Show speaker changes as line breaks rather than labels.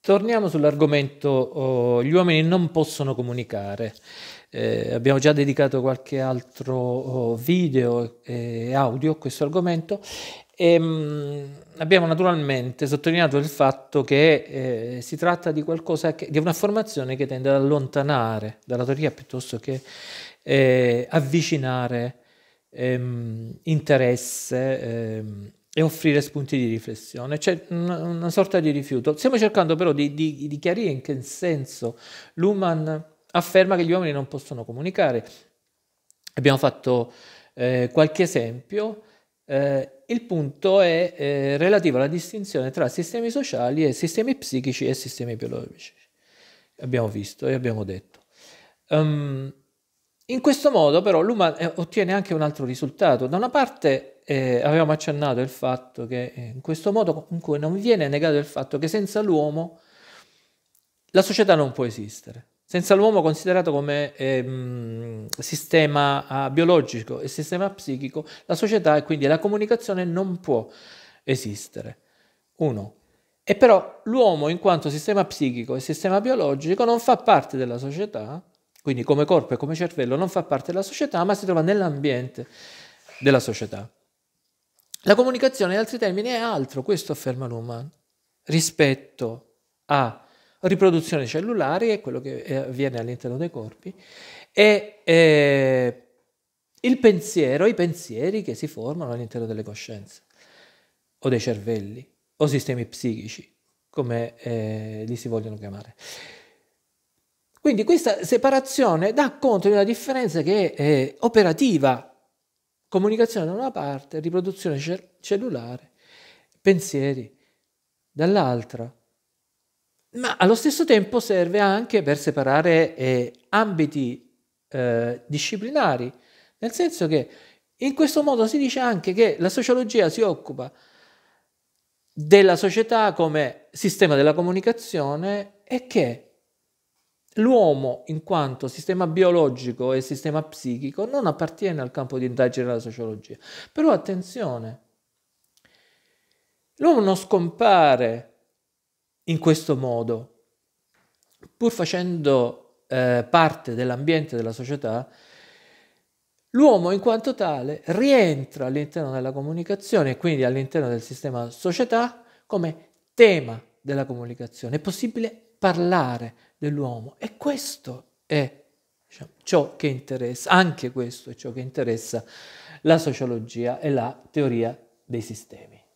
Torniamo sull'argomento oh, gli uomini non possono comunicare. Eh, abbiamo già dedicato qualche altro oh, video e audio a questo argomento e, ehm, mh, abbiamo naturalmente sottolineato il fatto che eh, si tratta di qualcosa che, di un'affermazione che tende ad allontanare dalla teoria piuttosto che eh, avvicinare ehm, interesse, ehm, e offrire spunti di riflessione, c'è cioè una, una, sorta di rifiuto. Stiamo cercando però di, di, di chiarire in che senso Luhmann afferma che gli uomini non possono comunicare. Abbiamo fatto eh, qualche esempio. Eh, il punto è eh, relativo alla distinzione tra sistemi sociali e sistemi psichici e sistemi biologici. Abbiamo visto e abbiamo detto. Um, in questo modo però l'UMA eh, ottiene anche un altro risultato. Da una parte eh, avevamo accennato il fatto che eh, in questo modo comunque non viene negato il fatto che senza l'uomo la società non può esistere. Senza l'uomo considerato come eh, sistema ah, biologico e sistema psichico, la società e quindi la comunicazione non può esistere. Uno. E però l'uomo in quanto sistema psichico e sistema biologico non fa parte della società, quindi come corpo e come cervello non fa parte della società, ma si trova nell'ambiente della società. La comunicazione, in altri termini, è altro, questo afferma Luhmann, rispetto a riproduzione cellulare, è quello che avviene all'interno dei corpi, e eh, il pensiero, i pensieri che si formano all'interno delle coscienze, o dei cervelli, o sistemi psichici, come eh, li si vogliono chiamare. Quindi questa separazione dà conto di una differenza che è operativa, comunicazione da una parte, riproduzione cellulare, pensieri dall'altra. Ma allo stesso tempo serve anche per separare eh, ambiti eh, disciplinari, nel senso che in questo modo si dice anche che la sociologia si occupa della società come sistema della comunicazione e che L'uomo, in quanto sistema biologico e sistema psichico, non appartiene al campo di indagine della sociologia. Però attenzione, l'uomo non scompare in questo modo, pur facendo eh, parte dell'ambiente della società, L'uomo in quanto tale rientra all'interno della comunicazione e quindi all'interno del sistema società come tema della comunicazione. È possibile parlare dell'uomo. E questo è diciamo, ciò che interessa, anche questo è ciò che interessa la sociologia e la teoria dei sistemi.